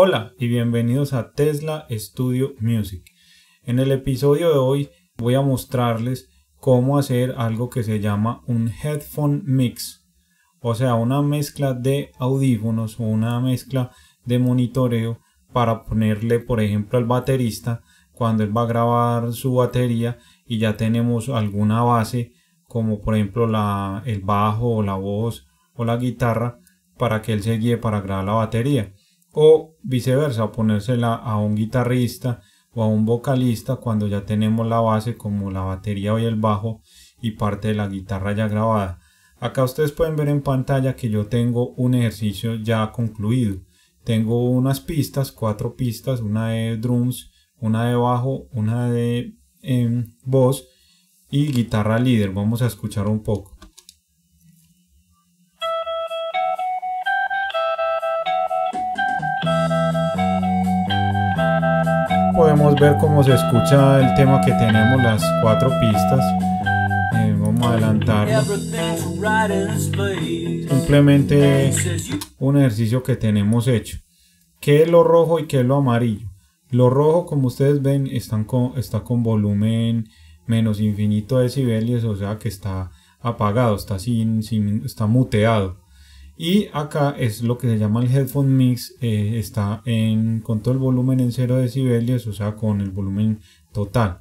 Hola y bienvenidos a Tesla Studio Music. En el episodio de hoy voy a mostrarles cómo hacer algo que se llama un headphone mix, o sea, una mezcla de audífonos o una mezcla de monitoreo para ponerle, por ejemplo, al baterista cuando él va a grabar su batería y ya tenemos alguna base como por ejemplo la, el bajo o la voz o la guitarra para que él se guíe para grabar la batería o viceversa, ponérsela a un guitarrista o a un vocalista cuando ya tenemos la base como la batería o el bajo y parte de la guitarra ya grabada. Acá ustedes pueden ver en pantalla que yo tengo un ejercicio ya concluido. Tengo unas pistas, cuatro pistas, una de drums, una de bajo, una de em, voz y guitarra líder. Vamos a escuchar un poco. ver cómo se escucha el tema que tenemos, las cuatro pistas. Eh, vamos a adelantar Simplemente un ejercicio que tenemos hecho. que es lo rojo y que es lo amarillo? Lo rojo, como ustedes ven, están con, está con volumen menos infinito decibelios, o sea que está apagado, está, sin, sin, está muteado. Y acá es lo que se llama el headphone mix, eh, está en, con todo el volumen en 0 decibelios, o sea, con el volumen total.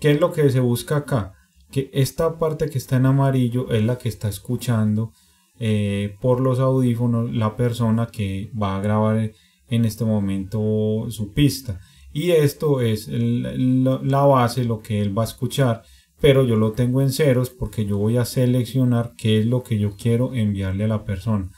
¿Qué es lo que se busca acá? Que esta parte que está en amarillo es la que está escuchando eh, por los audífonos la persona que va a grabar en este momento su pista. Y esto es la base, lo que él va a escuchar pero yo lo tengo en ceros porque yo voy a seleccionar qué es lo que yo quiero enviarle a la persona.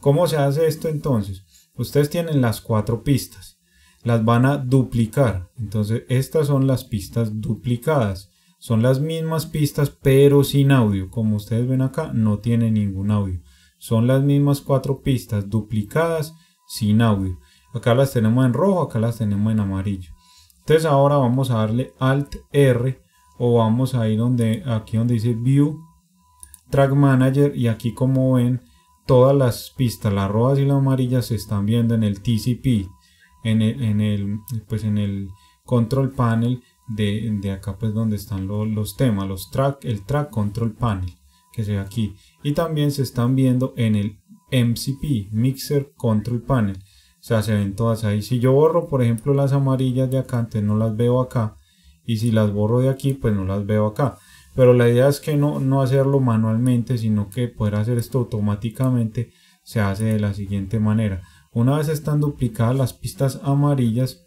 ¿Cómo se hace esto entonces? Ustedes tienen las cuatro pistas, las van a duplicar, entonces estas son las pistas duplicadas. Son las mismas pistas pero sin audio, como ustedes ven acá no tiene ningún audio. Son las mismas cuatro pistas duplicadas sin audio. Acá las tenemos en rojo, acá las tenemos en amarillo. Entonces ahora vamos a darle Alt R o vamos a donde aquí donde dice view track manager y aquí como ven todas las pistas las rojas y las amarillas se están viendo en el TCP en el, pues en el control panel de, acá pues donde están los, temas los track el track control panel que se aquí y también se están viendo en el MCP mixer control panel o sea se ven todas ahí si yo borro por ejemplo las amarillas de acá antes no las veo acá y si las borro de aquí pues no las veo acá pero la idea es que no, no hacerlo manualmente sino que poder hacer esto automáticamente se hace de la siguiente manera una vez están duplicadas las pistas amarillas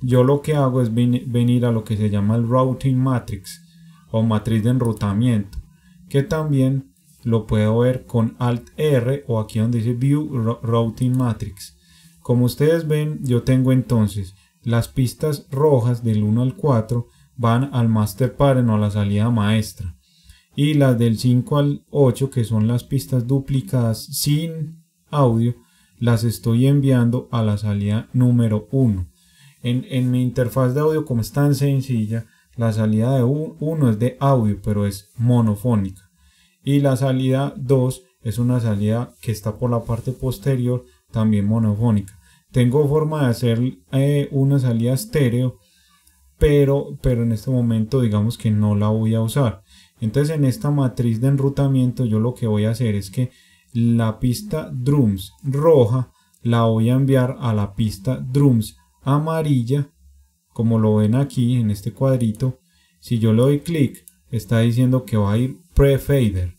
yo lo que hago es venir a lo que se llama el routing matrix o matriz de enrutamiento que también lo puedo ver con alt r o aquí donde dice view routing matrix como ustedes ven yo tengo entonces las pistas rojas del 1 al 4 van al Master pattern o a la salida maestra. Y las del 5 al 8, que son las pistas duplicadas sin audio, las estoy enviando a la salida número 1. En, mi interfaz de audio, como es tan sencilla, la salida de 1 es de audio, pero es monofónica. Y la salida 2 es una salida que está por la parte posterior, también monofónica. Tengo forma de hacer eh, una salida estéreo pero, pero en este momento digamos que no la voy a usar. Entonces en esta matriz de enrutamiento yo lo que voy a hacer es que la pista drums roja la voy a enviar a la pista drums amarilla como lo ven aquí en este cuadrito si yo le doy clic está diciendo que va a ir pre-fader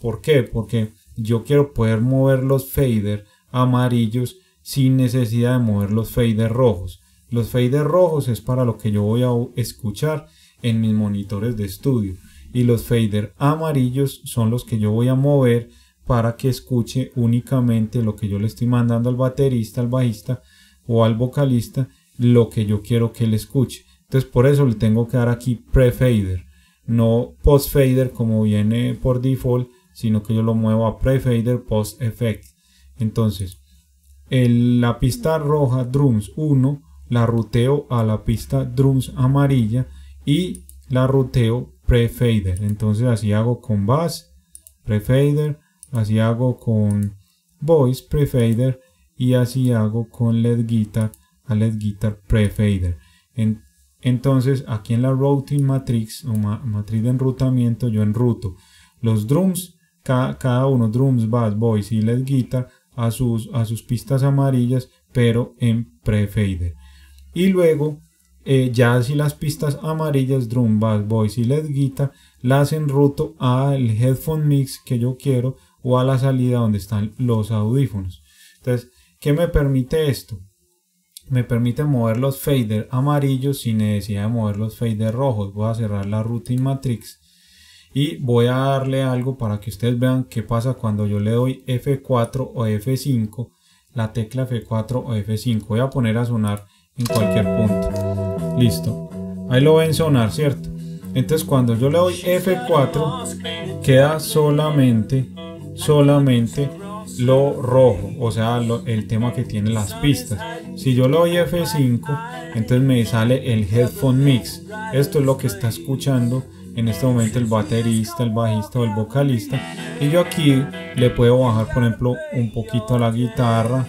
¿por qué? porque yo quiero poder mover los fader amarillos sin necesidad de mover los fader rojos los faders rojos es para lo que yo voy a escuchar en mis monitores de estudio y los faders amarillos son los que yo voy a mover para que escuche únicamente lo que yo le estoy mandando al baterista, al bajista o al vocalista, lo que yo quiero que él escuche. Entonces por eso le tengo que dar aquí pre-fader, no post-fader como viene por default, sino que yo lo muevo a prefader fader post-effect. Entonces, la pista roja drums 1 la ruteo a la pista drums amarilla y la ruteo prefader. Entonces así hago con bass prefader. así hago con voice prefader. y así hago con led guitar a led guitar pre entonces aquí en la routing matrix o matriz de enrutamiento yo enruto los drums, cada uno drums, bass, voice y led guitar a sus, a sus pistas amarillas pero en prefader. Y luego, eh, ya si las pistas amarillas, drum, bass, voice y lead guitar, las enruto al headphone mix que yo quiero o a la salida donde están los audífonos. Entonces, ¿qué me permite esto? Me permite mover los faders amarillos sin necesidad de mover los faders rojos. Voy a cerrar la routing matrix y voy a darle algo para que ustedes vean qué pasa cuando yo le doy F4 o F5, la tecla F4 o F5. Voy a poner a sonar en cualquier punto. Listo. Ahí lo ven sonar, ¿cierto? Entonces cuando yo le doy F4, queda solamente, solamente lo rojo, o sea, el tema que tiene las pistas. Si yo le doy F5, entonces me sale el headphone mix. Esto es lo que está escuchando en este momento el baterista, el bajista o el vocalista. Y yo aquí le puedo bajar, por ejemplo, un poquito a la guitarra,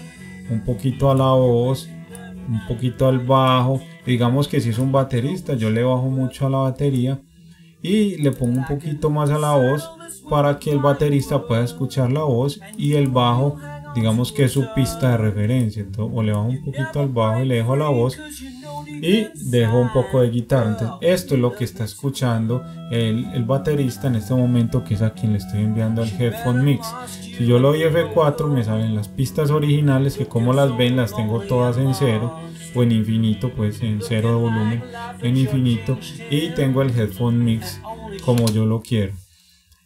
un poquito a la voz, un poquito al bajo. Digamos que si es un baterista, yo le bajo mucho a la batería y le pongo un poquito más a la voz para que el baterista pueda escuchar la voz y el bajo, digamos que es su pista de referencia. Entonces, o le bajo un poquito al bajo y le dejo la voz y dejó un poco de guitarra. esto es lo que está escuchando el, baterista en este momento, que es a quien le estoy enviando el headphone mix. Si yo lo doy F4, me salen las pistas originales, que como las ven, las tengo todas en cero o en infinito, pues en cero de volumen, en infinito, y tengo el headphone mix como yo lo quiero.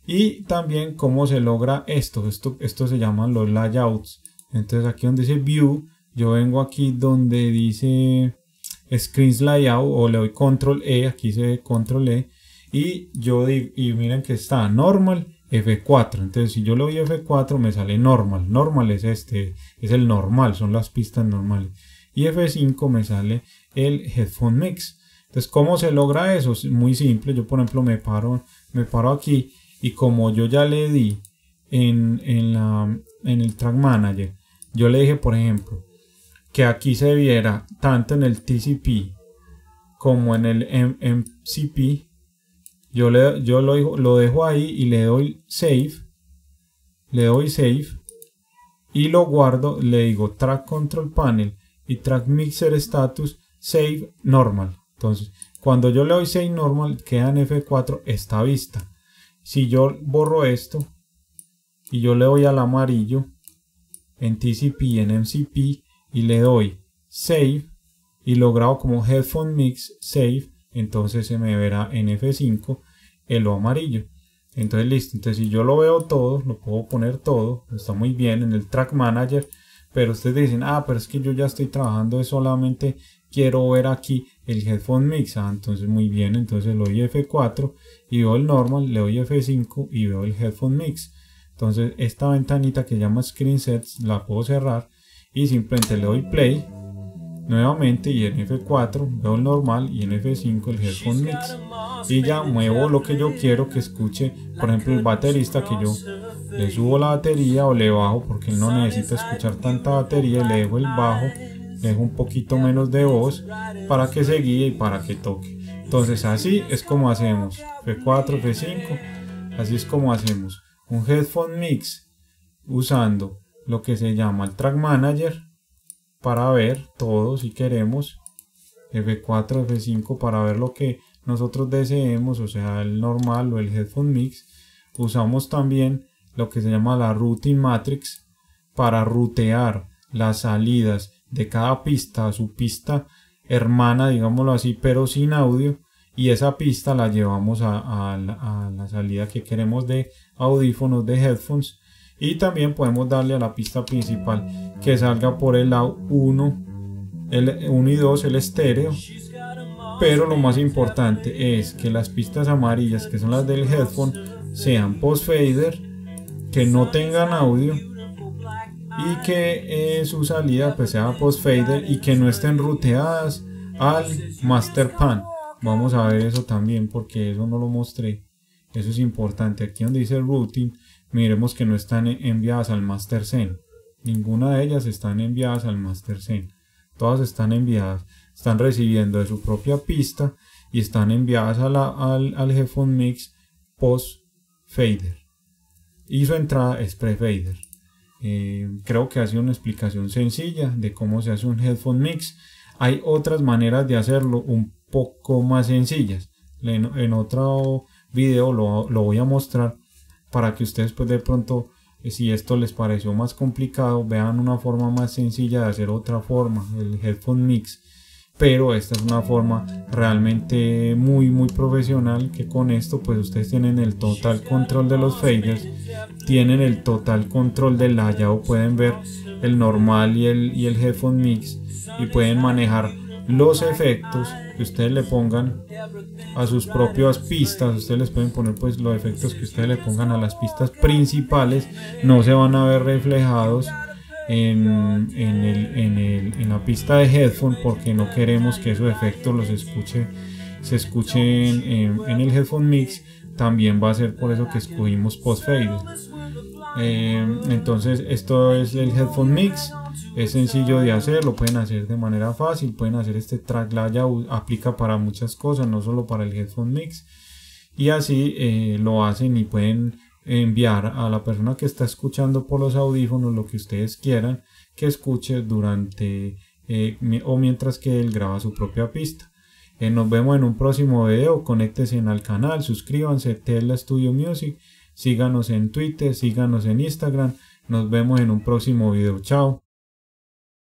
Y también cómo se logra esto. Esto, esto se llaman los layouts. Entonces aquí donde dice view, yo vengo aquí donde dice Screens Layout o le doy Control E, aquí se ve Control E, y yo y miren que está Normal F4, entonces si yo le doy F4 me sale Normal, Normal es este, es el normal, son las pistas normales, y F5 me sale el Headphone Mix. Entonces, ¿cómo se logra eso? Es muy simple, yo por ejemplo me paro, me paro aquí y como yo ya le di en, en, la, en el Track Manager, yo le dije por ejemplo, que aquí se viera tanto en el TCP como en el MCP, yo, le, yo lo, lo dejo ahí y le doy save, le doy save y lo guardo, le digo track control panel y track mixer status save normal. Entonces, cuando yo le doy save normal, queda en F4 esta vista. Si yo borro esto y yo le doy al amarillo en TCP y en MCP, y le doy save y lo grabo como headphone mix save entonces se me verá en F5 el o amarillo entonces listo entonces si yo lo veo todo lo puedo poner todo está muy bien en el track manager pero ustedes dicen ah pero es que yo ya estoy trabajando solamente quiero ver aquí el headphone mix ah, entonces muy bien entonces le doy F4 y veo el normal le doy F5 y veo el headphone mix entonces esta ventanita que llama screen sets la puedo cerrar y simplemente le doy play nuevamente y en F4 veo el normal y en F5 el headphone mix y ya muevo lo que yo quiero que escuche por ejemplo el baterista que yo le subo la batería o le bajo porque él no necesita escuchar tanta batería le dejo el bajo le dejo un poquito menos de voz para que se guíe y para que toque entonces así es como hacemos F4, F5 así es como hacemos un headphone mix usando lo que se llama el Track Manager para ver todo si queremos F4, F5 para ver lo que nosotros deseemos, o sea el normal o el headphone mix. Usamos también lo que se llama la routing matrix para rutear las salidas de cada pista a su pista hermana, digámoslo así, pero sin audio. Y esa pista la llevamos a, a la salida que queremos de audífonos, de headphones y también podemos darle a la pista principal que salga por el lado 1, el 1 y 2, el estéreo. Pero lo más importante es que las pistas amarillas, que son las del headphone, sean post fader, que no tengan audio y que eh, su salida pues, sea post fader y que no estén ruteadas al master pan. Vamos a ver eso también porque eso no lo mostré. Eso es importante. Aquí donde dice routing, miremos que no están e-, enviadas al master zen. Ninguna de ellas están enviadas al master zen. Todas están enviadas, están recibiendo de su propia pista y están enviadas al, Headphone Mix post fader. Y su entrada es pre fader. Eh, creo que hace una explicación sencilla de cómo se hace un headphone mix. Hay otras maneras de hacerlo un poco más sencillas. En, otro video lo, lo voy a mostrar para que ustedes pues de pronto eh, si esto les pareció más complicado vean una forma más sencilla de hacer otra forma el headphone mix pero esta es una forma realmente muy muy profesional que con esto pues ustedes tienen el total control de los faders tienen el total control del layout pueden ver el normal y el, y el headphone mix y pueden manejar los efectos que ustedes le pongan a sus propias pistas, ustedes les pueden poner pues los efectos que ustedes le pongan a las pistas principales, no se van a ver reflejados en, la pista de headphone porque no queremos que esos efectos los escuche, se escuchen en, el headphone mix, también va a ser por eso que escogimos post fade. Eh, entonces esto es el headphone mix es sencillo de hacer, lo pueden hacer de manera fácil, pueden hacer este track aplica para muchas cosas, no solo para el headphone mix. Y así eh, lo hacen y pueden enviar a la persona que está escuchando por los audífonos lo que ustedes quieran que escuche durante eh, o mientras que él graba su propia pista. Eh, nos vemos en un próximo video, conéctense al canal, suscríbanse, TELA Studio Music, síganos en Twitter, síganos en Instagram, nos vemos en un próximo video, chao.